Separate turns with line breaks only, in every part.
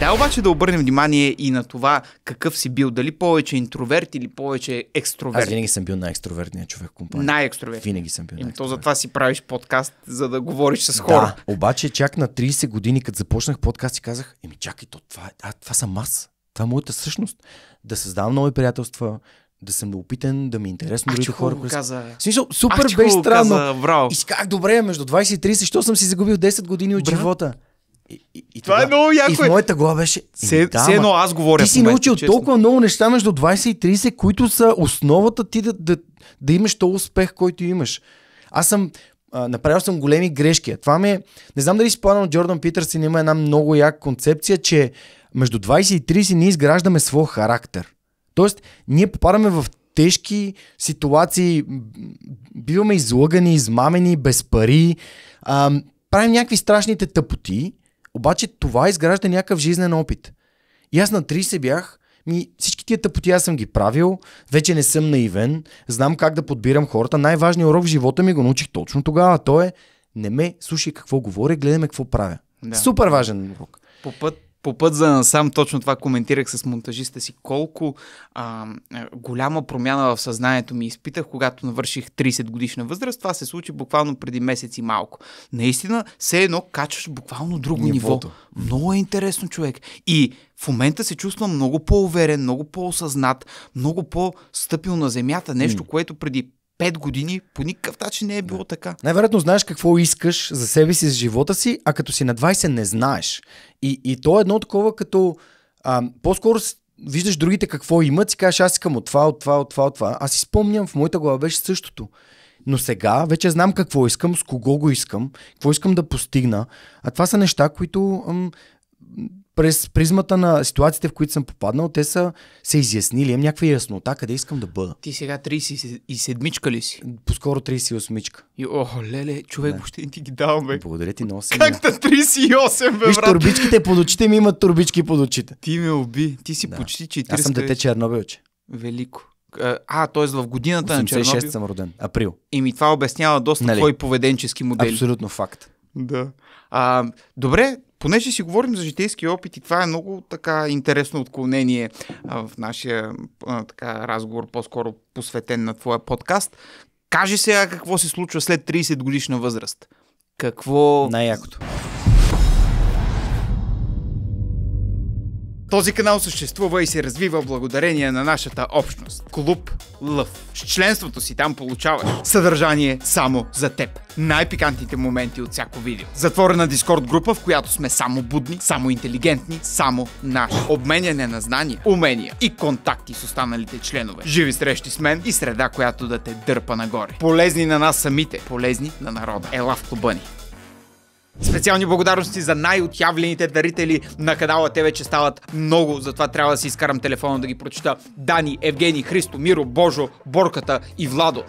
Дай е, обаче да обърнем внимание и на това какъв си бил. Дали повече интроверт или повече екстроверт. Аз винаги
съм бил най-екстровертният човек в компания. Най-екстроверт. Винаги съм бил. И
ами, то затова си правиш подкаст, за да говориш с хора.
Да, обаче чак на 30 години, като започнах подкаст, си казах, еми чакай, то това, а, това съм аз. Това е моята същност. Да създавам нови приятелства, да съм опитен, да ми е интересно другите
хора. Го каза. Смисъл, супер беше странно. Каза, браво. И
как добре, между 20 и 30, що съм си загубил 10 години от Брат. живота? И, и, това, това е много яко. И в е. моята глава беше. Е, се, да, се едно аз говоря. Ти си момента, научил честно. толкова много неща между 20 и 30, които са основата ти да, да, да имаш този успех, който имаш. Аз съм. А, направил съм големи грешки. Това ми е. Не знам дали си спомням, Джордан Питърсън има една много яка концепция, че между 20 и 30 ние изграждаме своя характер. Тоест, ние попадаме в тежки ситуации, биваме излъгани, измамени, без пари, а, правим някакви страшните тъпоти обаче това изгражда някакъв жизнен опит. И аз на 30 бях, ми, всички тия тъпоти аз съм ги правил, вече не съм наивен, знам как да подбирам хората. Най-важният урок в живота ми го научих точно тогава. То е, не ме слушай какво говоря, гледаме какво правя. Да. Супер важен урок.
По път по път за насам точно това коментирах с монтажиста си, колко а, голяма промяна в съзнанието ми изпитах, когато навърших 30 годишна възраст. Това се случи буквално преди месец и малко. Наистина, все едно качваш буквално друго Нивото. ниво. Много е интересно, човек. И в момента се чувствам много по-уверен, много по-осъзнат, много по-стъпил на земята. Нещо, което преди пет години по никакъв начин не е било да. така.
Най-вероятно знаеш какво искаш за себе си, за живота си, а като си на 20 не знаеш. И, и то е едно такова като... А, по-скоро виждаш другите какво имат и кажеш аз искам от това, от това, от това, от това. Аз си спомням, в моята глава беше същото. Но сега вече знам какво искам, с кого го искам, какво искам да постигна. А това са неща, които ам, през призмата на ситуациите, в които съм попаднал, те са се изяснили. Имам някаква яснота къде искам да бъда.
Ти сега 37-мичка ли си? По-скоро 38-мичка. И, о, леле, човек, да. въобще ти ги давам, бе. Благодаря ти, носи. Как да
38, бе, брат? турбичките под очите ми имат турбички под очите. Ти ме уби. Ти си да. почти 40. Аз съм дете Чернобилче.
Велико. А, т.е. в годината 86 на Чернобил. съм роден. Април. И ми това обяснява доста нали? твои поведенчески модели. Абсолютно факт. Да. А, добре, понеже си говорим за житейски опит и това е много така интересно отклонение а, в нашия а, така, разговор, по-скоро посветен на твоя подкаст. Каже сега какво се случва след 30 годишна възраст. Какво... Най-якото. Този канал съществува и се развива благодарение на нашата общност. Клуб Лъв. С членството си там получаваш съдържание само за теб. Най-пикантните моменти от всяко видео. Затворена дискорд група, в която сме само будни, само интелигентни, само наши. Обменяне на знания, умения и контакти с останалите членове. Живи срещи с мен и среда, която да те дърпа нагоре. Полезни на нас самите, полезни на народа. Ела в клуба ни. Специални благодарности за най-отявлените дарители на канала. Те вече стават много, затова трябва да си изкарам телефона да ги прочита. Дани, Евгений, Христо, Миро, Божо, Борката и Владо.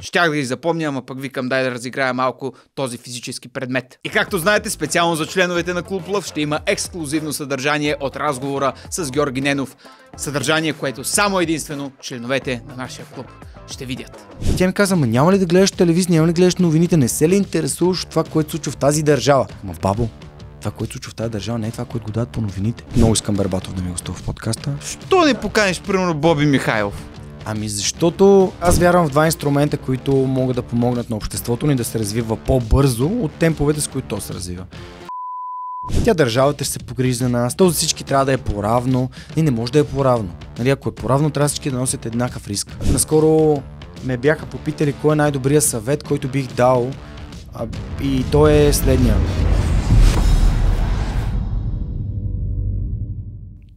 Щях да ги запомня, ама пък викам дай да разиграя малко този физически предмет. И както знаете, специално за членовете на Клуб Лъв ще има ексклюзивно съдържание от разговора с Георги Ненов. Съдържание, което само единствено членовете на нашия клуб ще видят.
Тя ми каза, няма ли да гледаш телевизия, няма ли да гледаш новините, не се ли интересуваш от това, което случва в тази държава? Ма бабо, това, което случва в тази държава, не е това, което го дадат по новините. Много искам Барбатов да ми гостува в подкаста. Що не поканиш, примерно, Боби Михайлов? Ами защото аз вярвам в два инструмента, които могат да помогнат на обществото ни да се развива по-бързо от темповете, с които то се развива. Тя държавата ще се погрижи за нас, то за всички трябва да е по-равно. Не, не може да е по-равно. Нали, ако е по-равно, трябва всички да носят еднакъв риск. Наскоро ме бяха попитали кой е най-добрият съвет, който бих дал и то е следния.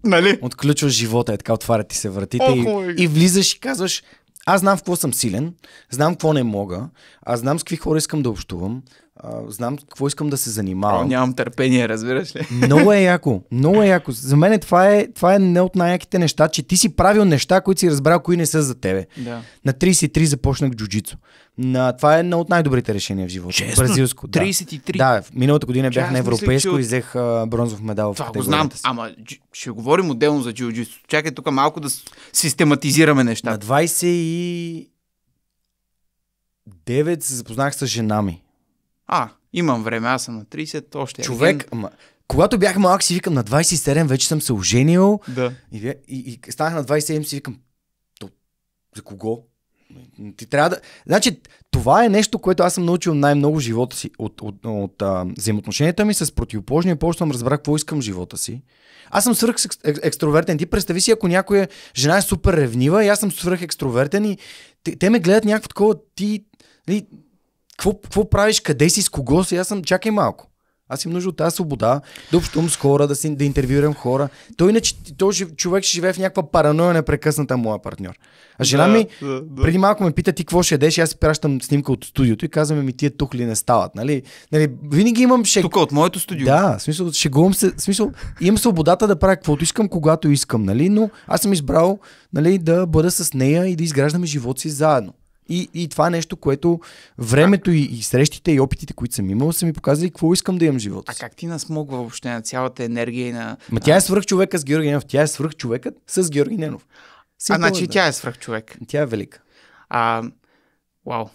Нали? Отключваш живота, е така отварят ти се вратите и, и влизаш и казваш аз знам в какво съм силен, знам какво не мога, аз знам с какви хора искам да общувам, а, знам какво искам да се занимавам.
нямам търпение, разбираш ли? Много
е яко, много е яко. За мен това е, това е не от най-яките неща, че ти си правил неща, които си разбрал, кои не са за тебе. Да. На 33 започнах джуджицу. На, това е едно от най-добрите решения в живота. Честно? Бразилско. 33? Да, да миналата година Честно, бях на европейско мисля, и взех от... бронзов медал това в го знам,
ама ще говорим отделно за джиу Чакай тук малко да систематизираме нещата. На 20 и 9 се
запознах с жена ми
а, имам време, аз съм на 30, още Човек,
ама, когато бях малък си викам на 27, вече съм се оженил. Да. И, и, и станах на 27 си викам, то, за кого? Ти трябва да... Значи, това е нещо, което аз съм научил най-много в живота си. От, от, от а, взаимоотношенията ми с противоположния пол съм разбрах какво искам в живота си. Аз съм свръх екстровертен. Ти представи си, ако някоя жена е супер ревнива и аз съм свръх екстровертен и те, те ме гледат някакво такова, ти... Нали, какво правиш, къде си, с кого си, аз съм, чакай малко. Аз имам нужда от тази свобода, да общувам с хора, да, си, да интервюирам хора. Той иначе този човек ще живее в някаква параноя непрекъсната моя партньор. А жена да, ми да, да. преди малко ме пита ти какво ще ядеш, аз си пращам снимка от студиото и казваме ми тия тухли не стават. Нали? Нали, винаги имам шег... Тук от моето студио. Да, в смисъл, шегувам се, в смисъл, имам свободата да правя каквото искам, когато искам, нали? но аз съм избрал нали, да бъда с нея и да изграждаме живот си заедно. И, и това е нещо, което времето и, и срещите и опитите, които съм имал, са ми показали какво искам да имам живота. А как
ти насмогва въобще на цялата енергия и на.
Ма тя е свръх човека с Георги Ненов, тя е свръх човекът с Георги Ненов.
Си а, значи е да. тя е свръх човек. Тя е велика. А, вау,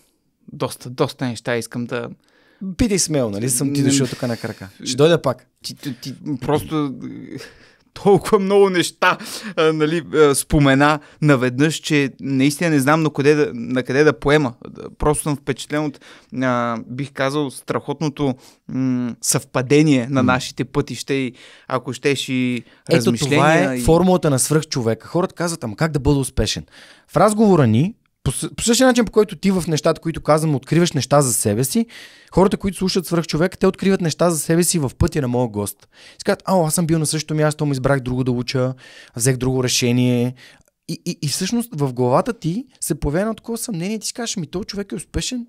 доста, доста неща искам да, Питай смело, нали? Съм ти дошъл тук на крака. Ще дойда пак. Ти, ти, ти просто толкова много неща а, нали, а, спомена наведнъж, че наистина не знам на къде да, на къде да поема. Просто съм впечатлен от, а, бих казал, страхотното м- съвпадение на нашите пътища и ако щеш и размишления. Ето това е и... формулата
на свръхчовека. Хората казват, ама как да бъда успешен? В разговора ни по, по същия начин, по който ти в нещата, които казвам, откриваш неща за себе си, хората, които слушат свръх човек, те откриват неща за себе си в пътя на моя гост. Си ао, аз съм бил на същото място, му избрах друго да уча, взех друго решение. И, и, и всъщност в главата ти се появява едно такова съмнение, ти си кажеш, ми то човек е успешен,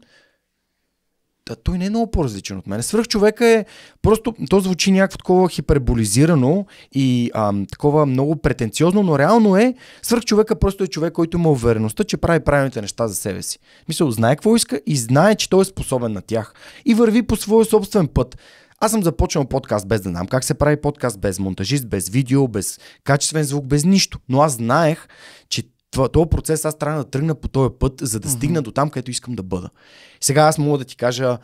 а той не е много по-различен от мен. Свърх човека е, просто то звучи някакво такова хиперболизирано и ам, такова много претенциозно, но реално е, свърх човека просто е човек, който има увереността, че прави правилните неща за себе си. Мисля, знае какво иска и знае, че той е способен на тях и върви по своя собствен път. Аз съм започнал подкаст без да знам как се прави подкаст, без монтажист, без видео, без качествен звук, без нищо. Но аз знаех, че това, този процес аз трябва да тръгна по този път, за да стигна mm-hmm. до там, където искам да бъда. Сега аз мога да ти кажа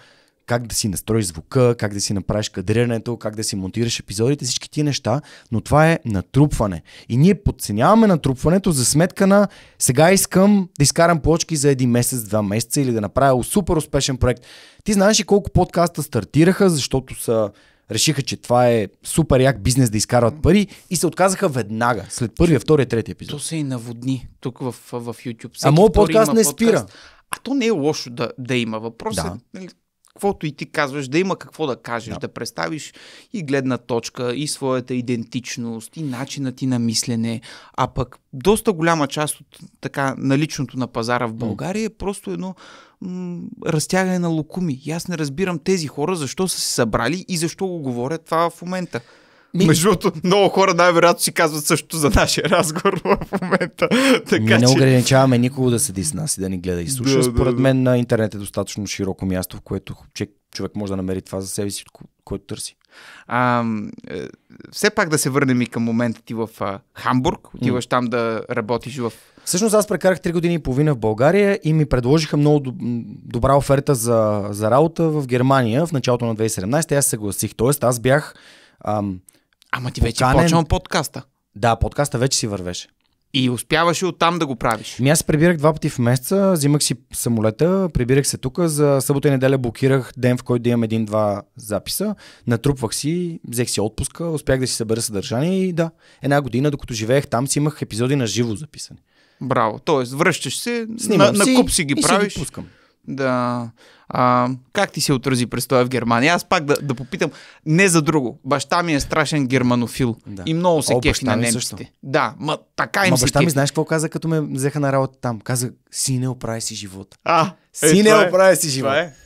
как да си настроиш звука, как да си направиш кадрирането, как да си монтираш епизодите, всички тия неща, но това е натрупване. И ние подценяваме натрупването за сметка на сега искам да изкарам плочки за един месец, два месеца или да направя супер успешен проект. Ти знаеш ли колко подкаста стартираха, защото са решиха, че това е супер як бизнес да изкарват пари и се отказаха веднага, след
първия, втория, третия епизод. То се и наводни тук в, в YouTube. Всеки а моят подкаст не подкаст. спира. А то не е лошо да, да има. въпроса. да. Нали? каквото и ти казваш, да има какво да кажеш, да, да представиш и гледна точка, и своята идентичност, и начина ти на мислене, а пък доста голяма част от така наличното на пазара в България е просто едно м- разтягане на локуми. И аз не разбирам тези хора защо са се събрали и защо го говорят това в момента. Ми... Между другото, много хора най-вероятно си казват също за нашия разговор в момента. така, не че... ограничаваме
никого да седи с нас и да ни гледа и слуша. Да, Според да, мен на интернет е достатъчно широко място, в което човек може да намери това за себе си,
което търси. А, е, все пак да се върнем и към момента ти в а, Хамбург. Отиваш mm. там да работиш в...
Всъщност аз прекарах 3 години и половина в България и ми предложиха много добра оферта за, за работа в Германия в началото на 2017. Аз се съгласих. Тоест аз бях... Ам, Ама ти вече поканен... почвам подкаста. Да, подкаста вече си вървеше.
И успяваше оттам да го правиш.
Ми аз се прибирах два пъти в месеца, взимах си самолета, прибирах се тук, за събота и неделя блокирах ден, в който да имам един-два записа, натрупвах си, взех си отпуска, успях да си събера съдържание и да, една година, докато живеех
там, си имах епизоди на живо записани. Браво, т.е. връщаш се, Снимам на, на куп си ги и правиш. Си ги пускам. Да. А, как ти се отрази престоя в Германия? Аз пак да, да попитам, не за друго. Баща ми е страшен германофил. Да. И много се О, кефи на немците. Също. Да, ма така им ма, се баща ми знаеш
какво каза, като ме взеха на работа там? Каза, си не оправи си живот.
А, си е, не оправи си живот. Това
е.